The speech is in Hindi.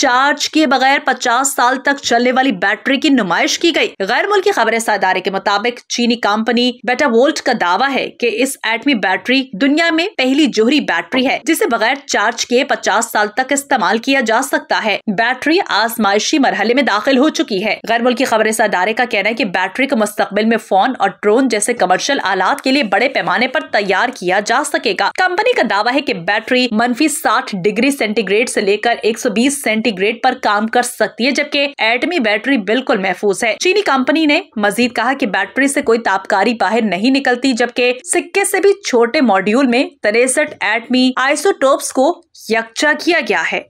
चार्ज किए बगैर 50 साल तक चलने वाली बैटरी की नुमाइश की गई गैर मुल्की खबर अदारे के मुताबिक चीनी कंपनी बेटा वोल्ट का दावा है कि इस एटमी बैटरी दुनिया में पहली जोहरी बैटरी है जिसे बगैर चार्ज के 50 साल तक इस्तेमाल किया जा सकता है बैटरी आजमाइशी मरहले में दाखिल हो चुकी है गैर मुल्की खबर अदारे का कहना है की बैटरी को मुस्तबिल में फोन और ड्रोन जैसे कमर्शियल आलात के लिए बड़े पैमाने आरोप तैयार किया जा सकेगा कंपनी का दावा है की बैटरी मनफी साठ डिग्री सेंटीग्रेड ऐसी लेकर एक सौ बीस इंटीग्रेट पर काम कर सकती है जबकि एटमी बैटरी बिल्कुल महफूज है चीनी कंपनी ने मजीद कहा की बैटरी से कोई तापकारी बाहर नहीं निकलती जबकि सिक्के से भी छोटे मॉड्यूल में तिरसठ एटमी आइसोटोप्स को यकचा किया गया है